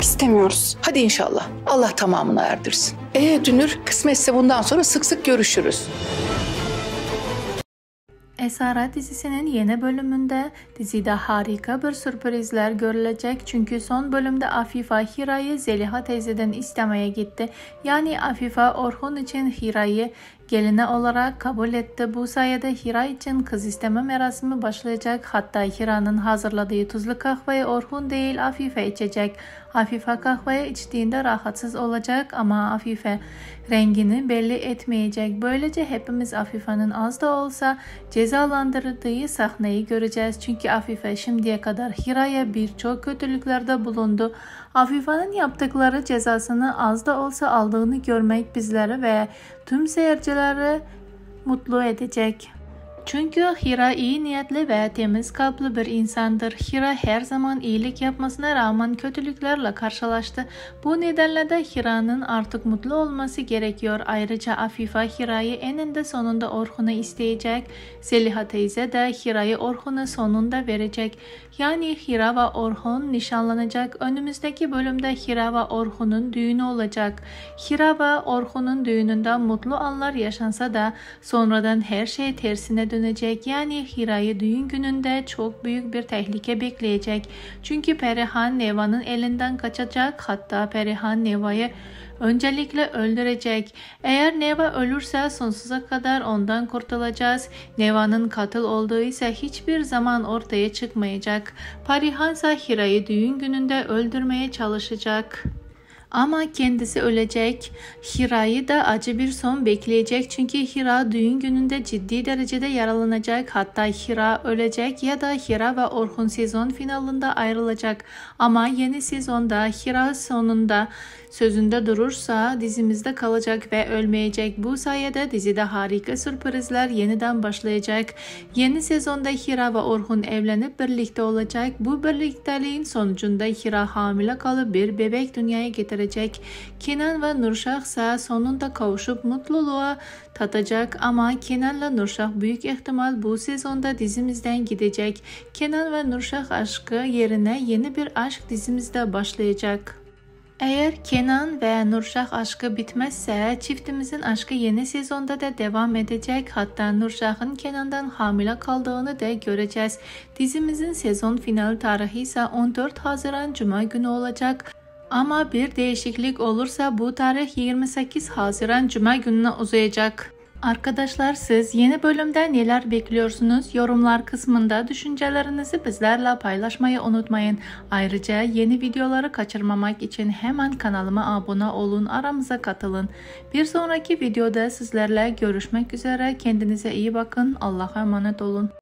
İstemiyoruz. Hadi inşallah. Allah tamamını erdirsin. Ee Dünür kısmetse bundan sonra sık sık görüşürüz. Esaret dizisinin yeni bölümünde dizide harika bir sürprizler görülecek çünkü son bölümde Afifa Hira'yı Zeliha teyzeden istemeye gitti. Yani Afifa Orhun için Hira'yı Geline olarak kabul etti. Bu sayede Hira için kız isteme merasimi başlayacak. Hatta Hira'nın hazırladığı tuzlu kahveyi Orhun değil Afife içecek. Afife kahveyi içtiğinde rahatsız olacak ama Afife rengini belli etmeyecek. Böylece hepimiz Afife'nin az da olsa cezalandırdığı sahneyi göreceğiz. Çünkü Afife şimdiye kadar Hira'ya birçok kötülüklerde bulundu. Afife'nin yaptıkları cezasını az da olsa aldığını görmek bizlere ve tüm seyircilere başkaları mutlu edecek. Çünkü Hira iyi niyetli ve temiz kalpli bir insandır. Hira her zaman iyilik yapmasına rağmen kötülüklerle karşılaştı. Bu nedenle de Hira'nın artık mutlu olması gerekiyor. Ayrıca Afifa Hira'yı eninde sonunda Orhun'a isteyecek. Seliha teyze de Hira'yı Orhun'a sonunda verecek. Yani Hira ve Orhun nişanlanacak. Önümüzdeki bölümde Hira ve Orhun'un düğünü olacak. Hira ve Orhun'un düğününde mutlu anlar yaşansa da sonradan her şey tersine dönecek dönecek. Yani Hira'yı düğün gününde çok büyük bir tehlike bekleyecek. Çünkü Perihan Neva'nın elinden kaçacak. Hatta Perihan Neva'yı öncelikle öldürecek. Eğer Neva ölürse sonsuza kadar ondan kurtulacağız. Neva'nın katıl olduğu ise hiçbir zaman ortaya çıkmayacak. Parihan ise Hira'yı düğün gününde öldürmeye çalışacak. Ama kendisi ölecek. Hira'yı da acı bir son bekleyecek çünkü Hira düğün gününde ciddi derecede yaralanacak. Hatta Hira ölecek ya da Hira ve Orhun sezon finalında ayrılacak. Ama yeni sezonda Hira sonunda sözünde durursa dizimizde kalacak ve ölmeyecek. Bu sayede dizide harika sürprizler yeniden başlayacak. Yeni sezonda Hira ve Orhun evlenip birlikte olacak. Bu birlikteliğin sonucunda Hira hamile kalıp bir bebek dünyaya getirecek gösterecek. Kenan ve Nurşah ise sonunda kavuşup mutluluğa tatacak ama Kenan Kenan'la Nurşah büyük ihtimal bu sezonda dizimizden gidecek. Kenan ve Nurşah aşkı yerine yeni bir aşk dizimizde başlayacak. Eğer Kenan ve Nurşah aşkı bitmezse çiftimizin aşkı yeni sezonda da devam edecek. Hatta Nurşah'ın Kenan'dan hamile kaldığını da göreceğiz. Dizimizin sezon final tarihi ise 14 Haziran Cuma günü olacak. Ama bir değişiklik olursa bu tarih 28 Haziran Cuma gününe uzayacak. Arkadaşlar siz yeni bölümde neler bekliyorsunuz? Yorumlar kısmında düşüncelerinizi bizlerle paylaşmayı unutmayın. Ayrıca yeni videoları kaçırmamak için hemen kanalıma abone olun, aramıza katılın. Bir sonraki videoda sizlerle görüşmek üzere. Kendinize iyi bakın. Allah'a emanet olun.